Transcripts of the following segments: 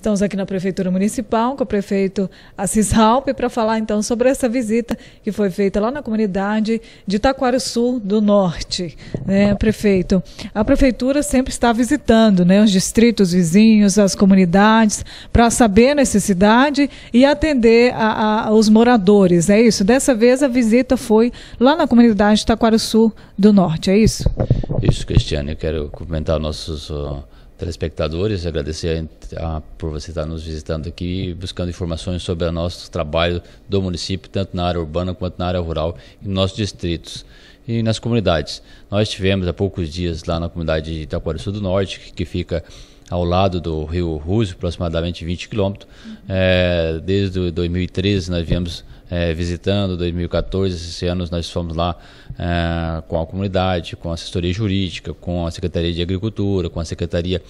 Estamos aqui na Prefeitura Municipal com o prefeito Assis Halpe para falar então sobre essa visita que foi feita lá na comunidade de Taquaro Sul do Norte. Né, prefeito, a Prefeitura sempre está visitando né, os distritos vizinhos, as comunidades, para saber a necessidade e atender a, a, os moradores, é isso? Dessa vez a visita foi lá na comunidade de Taquaro Sul do Norte, é isso? Isso, Cristiane, eu quero cumprimentar nossos. Uh telespectadores, agradecer a, a, por você estar nos visitando aqui, buscando informações sobre o nosso trabalho do município, tanto na área urbana quanto na área rural, em nossos distritos e nas comunidades. Nós tivemos há poucos dias lá na comunidade de Sul do Norte, que, que fica ao lado do Rio Ruso, aproximadamente 20 quilômetros. É, desde 2013 nós viemos é, visitando 2014. esses anos nós fomos lá é, com a comunidade, com a assessoria jurídica, com a Secretaria de Agricultura, com a Secretaria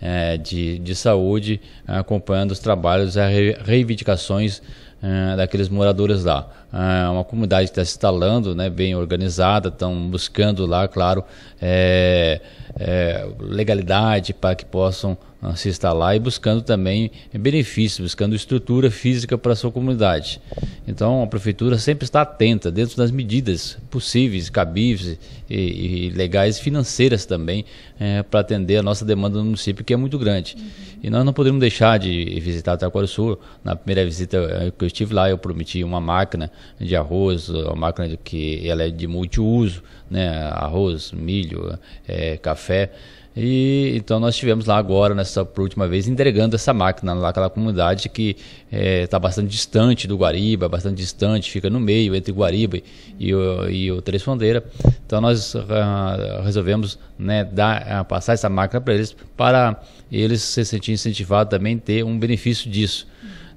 é, de, de Saúde, acompanhando os trabalhos, as reivindicações é, daqueles moradores lá. É uma comunidade que está se instalando, né, bem organizada, estão buscando lá, claro, é, é, legalidade para que possam ah, se instalar e buscando também benefícios, buscando estrutura física para a sua comunidade. Então a prefeitura sempre está atenta dentro das medidas possíveis, cabíveis e, e legais financeiras também é, para atender a nossa demanda no município que é muito grande. Uhum. E nós não podemos deixar de visitar Taquara Sul. Na primeira visita é, que eu estive lá eu prometi uma máquina de arroz, uma máquina que ela é de multiuso, né? arroz, milho, é, café. E então nós tivemos lá agora, nessa última vez, entregando essa máquina lá naquela comunidade que está é, tá bastante distante do Guariba, bastante distante, fica no meio entre Guariba e o, e o Três Fronteira. Então nós ah, resolvemos né, dar, ah, passar essa máquina para eles, para eles se sentirem incentivados também ter um benefício disso.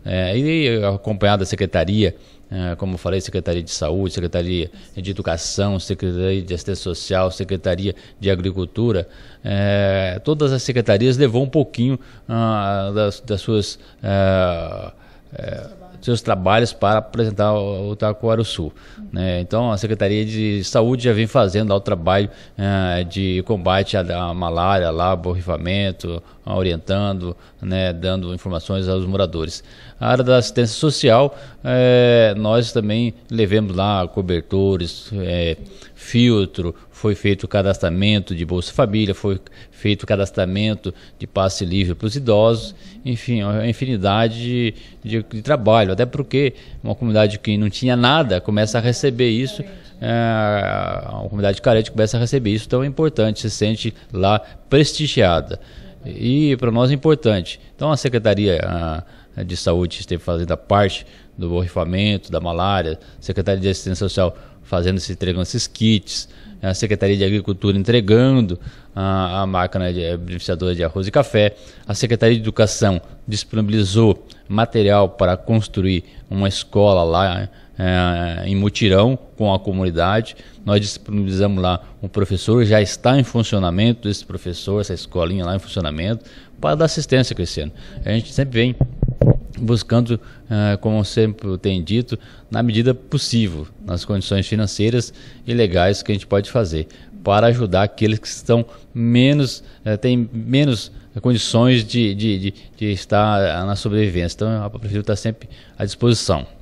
É, e acompanhado da secretaria, é, como falei, secretaria de saúde, secretaria de educação, secretaria de assistência social, secretaria de agricultura, é, todas as secretarias levou um pouquinho ah, das, das, suas ah, seus trabalhos para apresentar o, o Taquaro Sul. Né? Então, a Secretaria de Saúde já vem fazendo lá o trabalho uh, de combate à, à malária, lá, borrifamento, orientando, né, dando informações aos moradores. A área da assistência social, eh, nós também levemos lá cobertores, eh, filtro, foi feito o cadastramento de Bolsa Família, foi feito o cadastramento de passe livre para os idosos, enfim, é uma infinidade de, de, de trabalho trabalho, até porque uma comunidade que não tinha nada começa a receber isso, é, uma comunidade carente começa a receber isso tão importante, se sente lá prestigiada. E para nós é importante. Então a Secretaria a, ah, de Saúde esteve fazendo a parte do borrifamento, da malária, Secretaria de Assistência Social fazendo se entregando esses kits, a Secretaria de Agricultura entregando a, a máquina de, eh, beneficiadora de arroz e café, a Secretaria de Educação disponibilizou material para construir uma escola lá é, em mutirão com a comunidade. Nós disponibilizamos lá um professor, já está em funcionamento esse professor, essa escolinha lá em funcionamento, para dar assistência crescendo. A gente sempre vem buscando, eh, como sempre tem dito, na medida possível, nas condições financeiras e legais que a gente pode fazer, para ajudar aqueles que estão menos, eh, têm menos condições de, de, de, de estar eh, na sobrevivência. Então, a prefeitura está sempre à disposição.